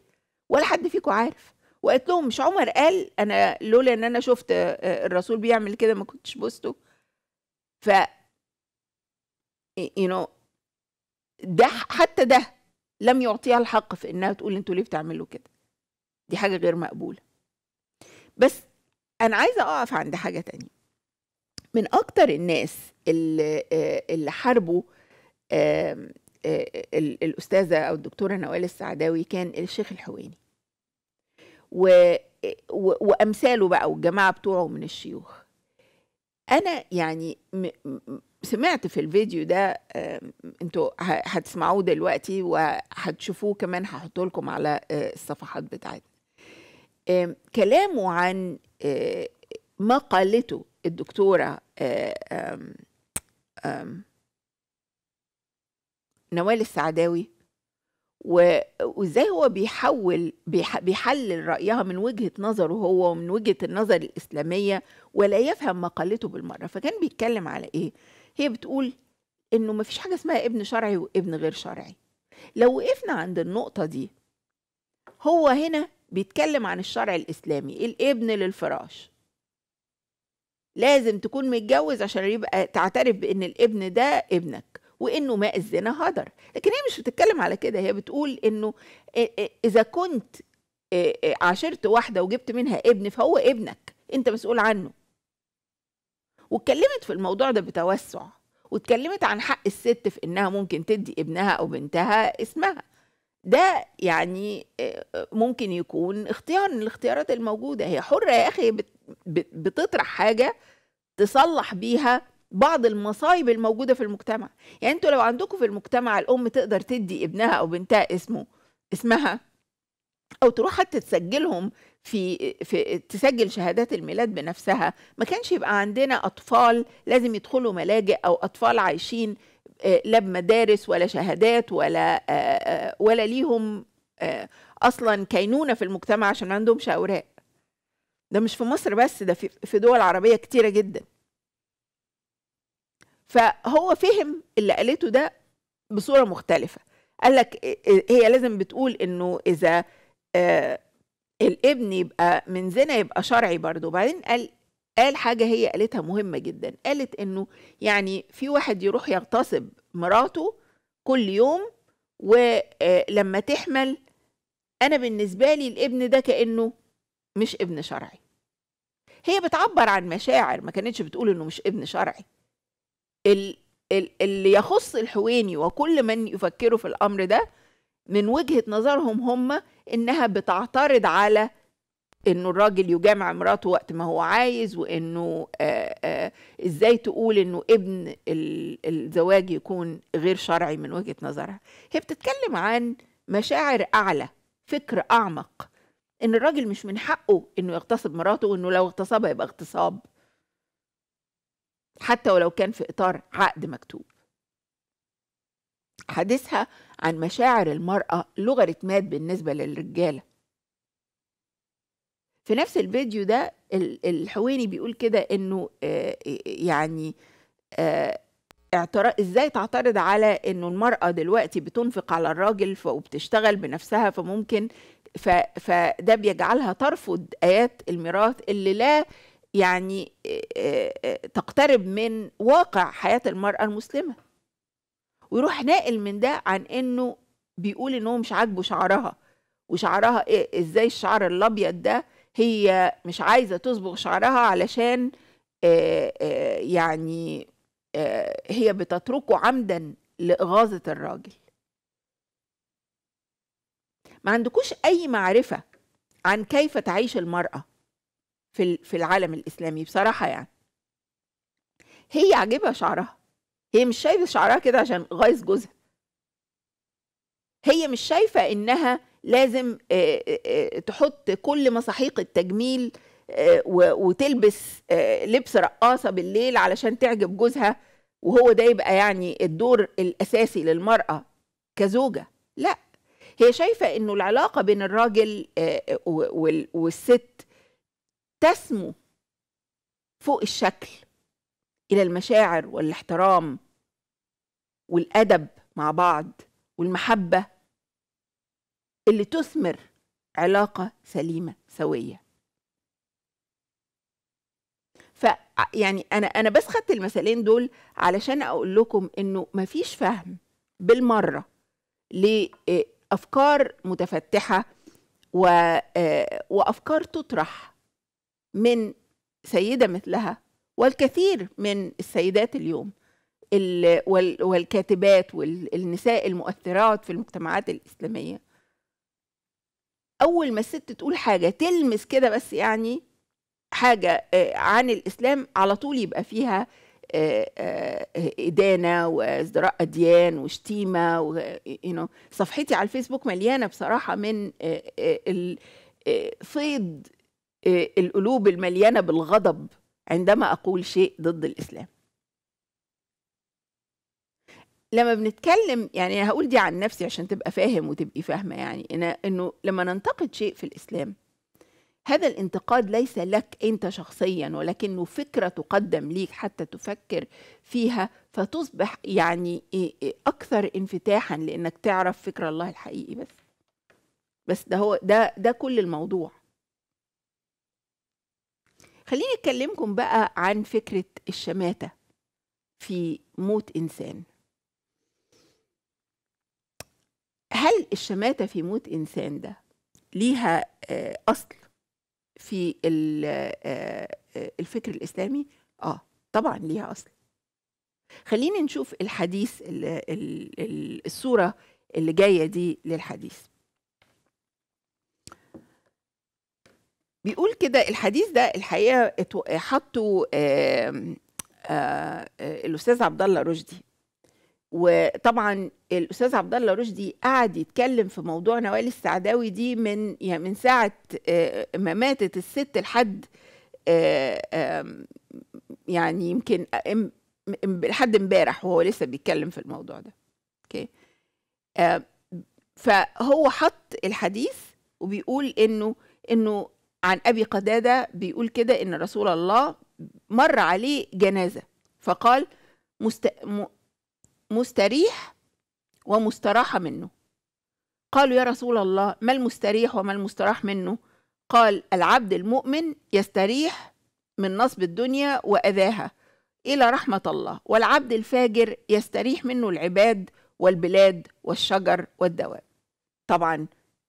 ولا حد فيكم عارف وقالت لهم مش عمر قال أنا لولا إن أنا شفت الرسول بيعمل كده ما كنتش بوسته ف يو نو ده حتى ده لم يعطيها الحق في انها تقول انتوا ليه بتعملوا كده دي حاجة غير مقبولة بس أنا عايزة أقف عند حاجة تانية من أكتر الناس اللي, آه، اللي حاربوا آه، الأستاذة أو الدكتورة نوال السعداوي كان الشيخ الحويني و... وأمثاله بقى والجماعة بتوعه من الشيوخ أنا يعني سمعت في الفيديو ده انتوا هتسمعوه دلوقتي وهتشوفوه كمان هحطه لكم على آه، الصفحات بتاعتنا كلامه عن ما قالته الدكتورة نوال السعداوي وازاي هو بيحول بيحلل رأيها من وجهة نظره هو ومن وجهة النظر الإسلامية ولا يفهم ما قالته بالمرة فكان بيتكلم على إيه هي بتقول إنه مفيش حاجة اسمها ابن شرعي وابن غير شرعي لو وقفنا عند النقطة دي هو هنا بيتكلم عن الشرع الإسلامي الابن للفراش لازم تكون متجوز عشان يبقى تعترف بإن الابن ده ابنك وإنه ماء الزنا هدر لكن هي مش بتتكلم على كده هي بتقول إنه إذا كنت عاشرت واحدة وجبت منها ابن فهو ابنك أنت مسؤول عنه واتكلمت في الموضوع ده بتوسع واتكلمت عن حق الست في إنها ممكن تدي ابنها أو بنتها اسمها ده يعني آه، آه، ممكن يكون اختيار من الاختيارات الموجودة هي حرة يا أخي بتطرح حاجة تصلح بيها بعض المصايب الموجودة في المجتمع يعني انتوا لو عندكم في المجتمع الأم تقدر تدي ابنها أو بنتها اسمه اسمها أو تروح حتى تسجلهم في, في تسجل شهادات الميلاد بنفسها ما كانش يبقى عندنا أطفال لازم يدخلوا ملاجئ أو أطفال عايشين آه، لا بمدارس ولا شهادات ولا آه، آه، ولا ليهم اصلا كينونه في المجتمع عشان ما عندهمش اوراق ده مش في مصر بس ده في دول عربيه كتيره جدا فهو فهم اللي قالته ده بصوره مختلفه قال لك هي لازم بتقول انه اذا الابن يبقى من زنا يبقى شرعي برضه وبعدين قال قال حاجة هي قالتها مهمة جدا قالت إنه يعني في واحد يروح يغتصب مراته كل يوم ولما آه، تحمل أنا بالنسبة لي الابن ده كأنه مش ابن شرعي هي بتعبر عن مشاعر ما كانتش بتقول إنه مش ابن شرعي اللي يخص الحويني وكل من يفكروا في الأمر ده من وجهة نظرهم هم إنها بتعترض على انه الراجل يجامع مراته وقت ما هو عايز وانه آآ آه، آآ آه، ازاي تقول انه ابن الزواج يكون غير شرعي من وجهه نظرها هي بتتكلم عن مشاعر اعلى فكر اعمق ان الراجل مش من حقه انه يغتصب مراته وانه لو اغتصبها يبقى اغتصاب حتى ولو كان في اطار عقد مكتوب حديثها عن مشاعر المراه لغه رتمات بالنسبه للرجاله في نفس الفيديو ده الحويني بيقول كده انه آه، آه، يعني آه، ازاي تعترض على انه المراه دلوقتي بتنفق على الراجل وبتشتغل بنفسها فممكن فده بيجعلها ترفض ايات الميراث اللي لا يعني تقترب من واقع حياه المراه المسلمه ويروح ناقل من ده عن انه بيقول ان هو مش عاجبه شعرها وشعرها ايه ازاي الشعر الابيض ده هي مش عايزة تصبغ شعرها علشان آه، آه، يعني آه، هي بتتركه عمدا لإغاظة الراجل ما عندكوش أي معرفة عن كيف تعيش المرأة في في العالم الإسلامي بصراحة يعني هي عاجبها شعرها هي مش شايفة شعرها كده عشان غايز جوزها هي مش شايفة إنها لازم آه، آه، آه، تحط كل مساحيق التجميل وتلبس لبس رقاصه بالليل علشان تعجب جوزها وهو ده يبقى يعني الدور الاساسي للمراه كزوجه لا هي شايفه انه العلاقه بين الراجل والست تسمو فوق الشكل الى المشاعر والاحترام والادب مع بعض والمحبه اللي تثمر علاقه سليمه سويه ف يعني انا انا بس خدت المثالين دول علشان اقول لكم انه مفيش فهم بالمره لافكار متفتحه و آه، وافكار تطرح من سيده مثلها والكثير من السيدات اليوم والكاتبات والنساء المؤثرات في المجتمعات الاسلاميه اول ما الست تقول حاجه تلمس كده بس يعني حاجه آه، عن الاسلام على طول يبقى فيها آه، آه، إدانة وازدراء أديان وشتيمة و صفحتي على الفيسبوك مليانة بصراحة من صيد القلوب المليانة بالغضب عندما أقول شيء ضد الإسلام لما بنتكلم يعني هقول دي عن نفسي عشان تبقى فاهم وتبقي فاهمه يعني إن انه لما ننتقد شيء في الاسلام هذا الانتقاد ليس لك انت شخصيا ولكنه فكره تقدم ليك حتى تفكر فيها فتصبح يعني اكثر انفتاحا لانك تعرف فكر الله الحقيقي بس بس ده هو ده ده كل الموضوع خليني اكلمكم بقى عن فكره الشماته في موت انسان هل الشماتة في موت إنسان ده ليها آه، أصل في آه، آه، الفكر الإسلامي؟ آه طبعا ليها أصل خلينا نشوف الحديث الصورة اللي جاية دي للحديث بيقول كده الحديث ده الحقيقة حطه الأستاذ عبد الله رشدي وطبعا الاستاذ عبد الله رشدي قعد يتكلم في موضوع نوال السعداوي دي من يعني من ساعه آه، ما ماتت الست لحد آه، يعني يمكن لحد امبارح وهو لسه بيتكلم في الموضوع ده اوكي فهو حط الحديث وبيقول انه انه عن ابي قداده بيقول كده ان رسول الله مر عليه جنازه فقال مست... مستريح ومستراحة منه قالوا يا رسول الله ما المستريح وما المستراح منه قال العبد المؤمن يستريح من نصب الدنيا وأذاها إلى رحمة الله والعبد الفاجر يستريح منه العباد والبلاد والشجر والدواب طبعا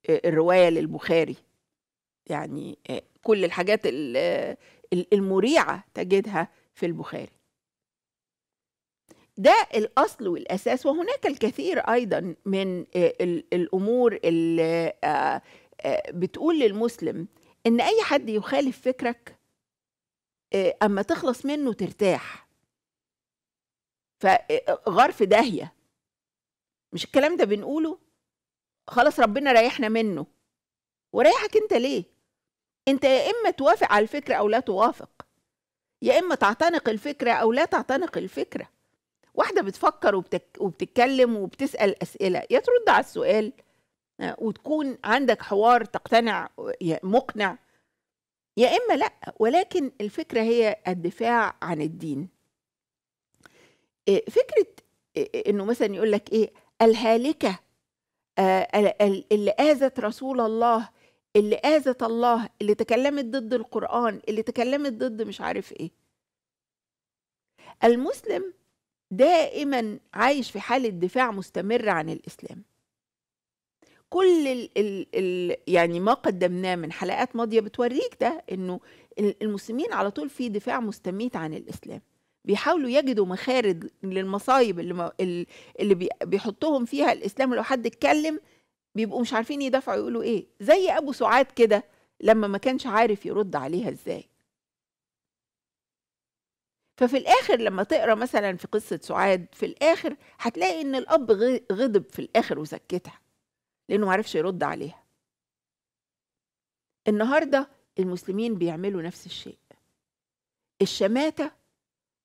آه، الرواية للبخاري يعني آه، كل الحاجات آه، المريعة تجدها في البخاري ده الاصل والاساس وهناك الكثير ايضا من آه، الامور اللي آه، آه، بتقول للمسلم ان اي حد يخالف فكرك اما تخلص منه ترتاح فغار في داهيه مش الكلام ده بنقوله خلاص ربنا ريحنا منه وريحك انت ليه انت يا اما توافق على الفكره او لا توافق يا اما تعتنق الفكره او لا تعتنق الفكره واحده بتفكر وبتك... وبتتكلم وبتسال اسئله يا ترد على السؤال آه، وتكون عندك حوار تقتنع مقنع يا اما لا ولكن الفكره هي الدفاع عن الدين آه، فكره آه، انه مثلا يقول لك ايه الهالكه اللي اذت رسول الله اللي اذت الله اللي تكلمت ضد القران اللي تكلمت ضد مش عارف ايه المسلم دائما عايش في حالة دفاع مستمرة عن الإسلام كل الـ ال ال يعني ما قدمناه من حلقات ماضية بتوريك ده إنه المسلمين على طول في دفاع مستميت عن الإسلام بيحاولوا يجدوا مخارج للمصايب اللي, اللي بيحطهم فيها الإسلام لو حد اتكلم بيبقوا مش عارفين يدافعوا يقولوا إيه زي أبو سعاد كده لما ما كانش عارف يرد عليها إزاي ففي الآخر لما تقرأ مثلا في قصة سعاد في الآخر هتلاقي إن الأب غضب في الآخر وسكتها لأنه معرفش يرد عليها النهاردة المسلمين بيعملوا نفس الشيء الشماتة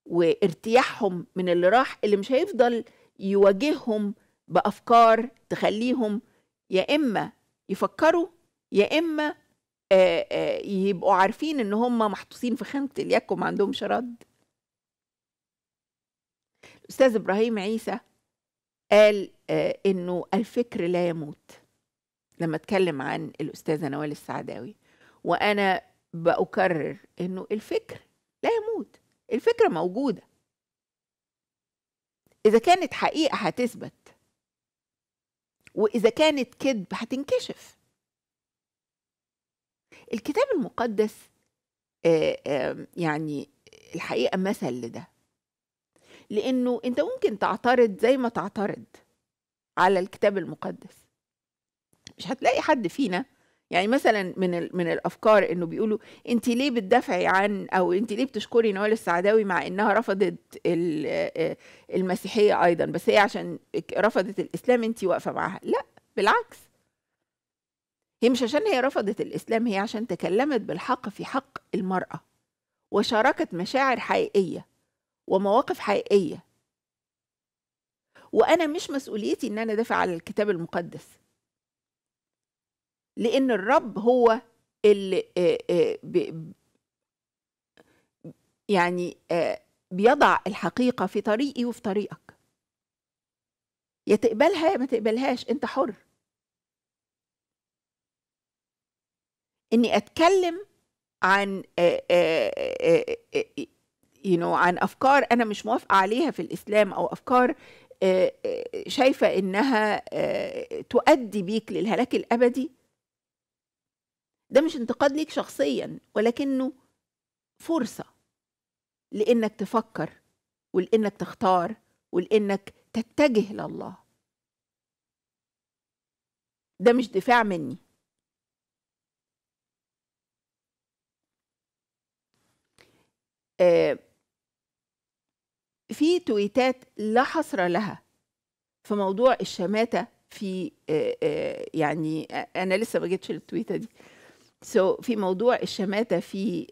وارتياحهم من اللي راح اللي مش هيفضل يواجههم بأفكار تخليهم يا إما يفكروا يا إما يبقوا عارفين إن هم محطوطين في خانة اليك وما عندهمش رد الاستاذ ابراهيم عيسى قال آه، انه الفكر لا يموت لما اتكلم عن الاستاذه نوال السعداوي وانا باكرر انه الفكر لا يموت الفكره موجوده اذا كانت حقيقه هتثبت واذا كانت كذب هتنكشف الكتاب المقدس آه، يعني الحقيقه مثل لده لأنه أنت ممكن تعترض زي ما تعترض على الكتاب المقدس مش هتلاقي حد فينا يعني مثلا من من الافكار انه بيقولوا انت ليه بتدافعي عن او انت ليه بتشكري نوال السعداوي مع انها رفضت آه، المسيحيه ايضا بس هي عشان رفضت الاسلام انت واقفه معاها لا بالعكس هي مش عشان هي رفضت الاسلام هي عشان تكلمت بالحق في حق المراه وشاركت مشاعر حقيقيه ومواقف حقيقيه وانا مش مسؤوليتي ان انا دافع على الكتاب المقدس لان الرب هو اللي يعني بيضع الحقيقه في طريقي وفي طريقك يا تقبلها يا ما تقبلهاش انت حر اني اتكلم عن you know عن افكار انا مش موافقه عليها في الاسلام او افكار آه، آه، شايفه انها آه، تؤدي بيك للهلاك الابدي ده مش انتقاد ليك شخصيا ولكنه فرصه لانك تفكر ولانك تختار ولانك تتجه لله ده مش دفاع مني آه في تويتات لا حصر لها في موضوع الشماتة في آه، آه، يعني آه، أنا لسه ما جيتش للتويتة دي سو so, في موضوع الشماتة في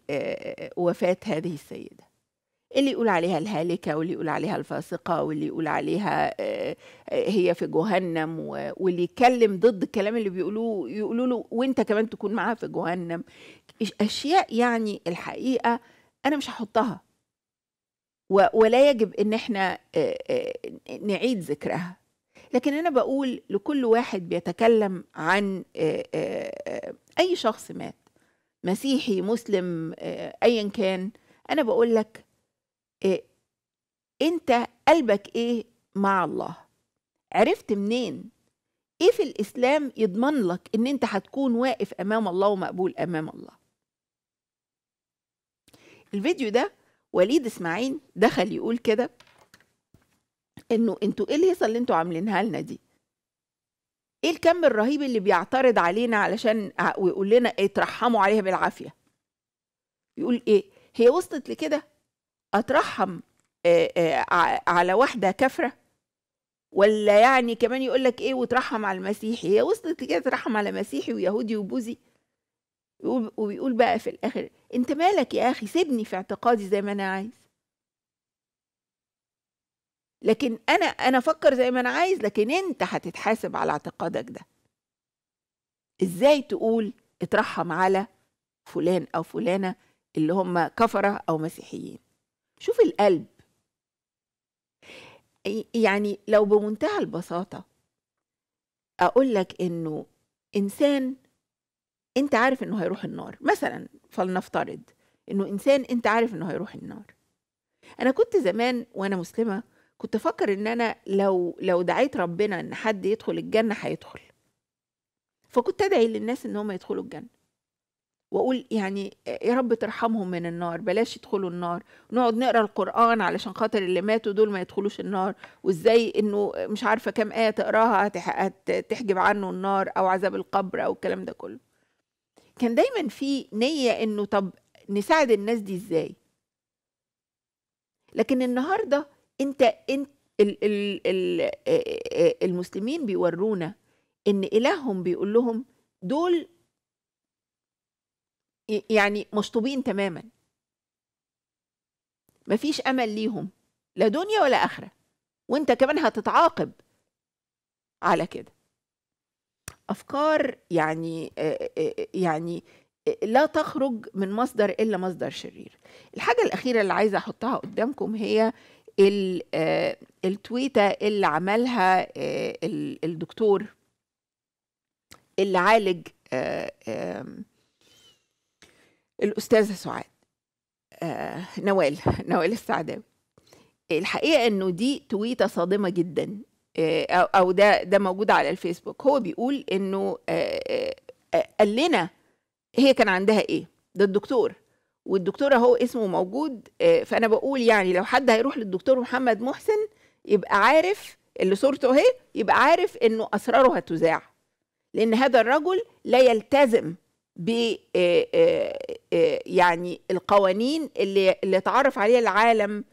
وفاة هذه السيدة اللي يقول عليها الهالكة واللي يقول عليها الفاسقة واللي يقول عليها هي في جهنم واللي يتكلم ضد الكلام اللي بيقولوه يقولوا له وانت كمان تكون معاها في جهنم أشياء يعني الحقيقة أنا مش هحطها ولا يجب ان احنا نعيد ذكرها لكن انا بقول لكل واحد بيتكلم عن اي شخص مات مسيحي مسلم ايا كان انا بقول لك انت قلبك ايه مع الله عرفت منين ايه في الاسلام يضمن لك ان انت هتكون واقف امام الله ومقبول امام الله الفيديو ده وليد اسماعيل دخل يقول كده انه انتوا ايه الهيصه اللي انتوا عاملينها لنا دي ايه الكم الرهيب اللي بيعترض علينا علشان ويقول لنا اترحموا عليها بالعافيه يقول ايه هي وصلت لكده اترحم آآ آه، آآ آه، على واحده كافره ولا يعني كمان يقول لك ايه وترحم على المسيحي هي وصلت لكده ترحم على مسيحي ويهودي وبوذي وبيقول بقى في الاخر انت مالك يا اخي سيبني في اعتقادي زي ما انا عايز لكن انا انا افكر زي ما انا عايز لكن انت هتتحاسب على اعتقادك ده ازاي تقول اترحم على فلان او فلانه اللي هم كفره او مسيحيين شوف القلب يعني لو بمنتهى البساطه اقول لك انه انسان انت عارف انه هيروح النار مثلا فلنفترض انه انسان انت عارف انه هيروح النار انا كنت زمان وانا مسلمه كنت افكر ان انا لو لو دعيت ربنا ان حد يدخل الجنه هيدخل فكنت ادعي للناس ان هم يدخلوا الجنه واقول يعني يا رب ترحمهم من النار بلاش يدخلوا النار نقعد نقرا القران علشان خاطر اللي ماتوا دول ما يدخلوش النار وازاي انه مش عارفه كام ايه تقراها تحجب عنه النار او عذاب القبر او الكلام ده كله كان دايما في نيه انه طب نساعد الناس دي ازاي لكن النهارده انت انت الـ الـ الـ المسلمين بيورونا ان الههم بيقول لهم دول يعني مشطوبين تماما مفيش امل ليهم لا دنيا ولا اخره وانت كمان هتتعاقب على كده افكار يعني يعني لا تخرج من مصدر الا مصدر شرير الحاجه الاخيره اللي عايزه احطها قدامكم هي التويته اللي عملها الدكتور اللي عالج آمم، الاستاذه سعاد نوال نوال السعداوي الحقيقه انه دي تويته صادمه جدا آه، او ده ده موجود على الفيسبوك هو بيقول انه آه، آه، قال لنا هي كان عندها ايه ده الدكتور والدكتور اهو اسمه موجود فانا بقول يعني لو حد هيروح للدكتور محمد محسن يبقى عارف اللي صورته اهي يبقى عارف انه اسراره هتذاع لان هذا الرجل لا يلتزم ب يعني القوانين اللي اللي تعرف عليها العالم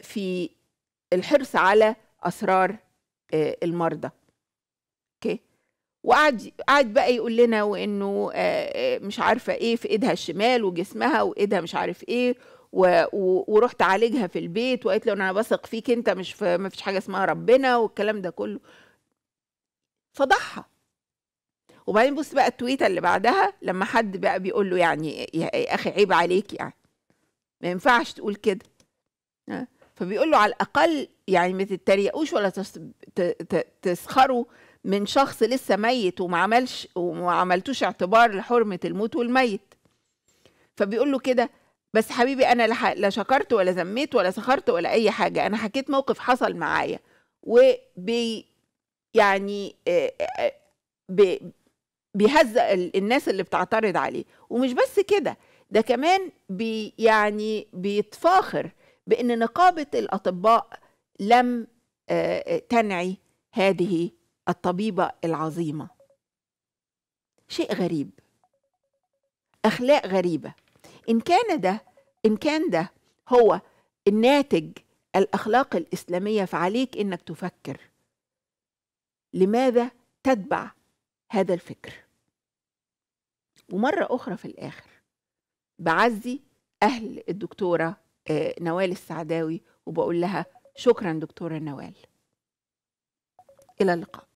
في الحرص على اسرار آه، المرضى اوكي وقعد قعد بقى يقول لنا وانه آه، آه، مش عارفه ايه في ايدها الشمال وجسمها وايدها مش عارف ايه و... و... ورحت عالجها في البيت وقالت له انا بثق فيك انت مش في... ما فيش حاجه اسمها ربنا والكلام ده كله فضحها وبعدين بص بقى التويته اللي بعدها لما حد بقى بيقول له يعني يا اخي عيب عليك يعني ما ينفعش تقول كده فبيقول له على الاقل يعني ما تتريقوش ولا تسخروا من شخص لسه ميت وما عملش وما عملتوش اعتبار لحرمه الموت والميت فبيقول له كده بس حبيبي انا لا شكرت ولا ذميت ولا سخرت ولا اي حاجه انا حكيت موقف حصل معايا وبي يعني بي... بيهزق الناس اللي بتعترض عليه ومش بس كده ده كمان بي يعني بيتفاخر بان نقابه الاطباء لم آه، آه، تنعي هذه الطبيبه العظيمه شيء غريب اخلاق غريبه ان كان ده ان كان ده هو الناتج الاخلاق الاسلاميه فعليك انك تفكر لماذا تتبع هذا الفكر ومره اخرى في الاخر بعزي اهل الدكتوره آه، نوال السعداوي وبقول لها شكرا دكتورة نوال إلى اللقاء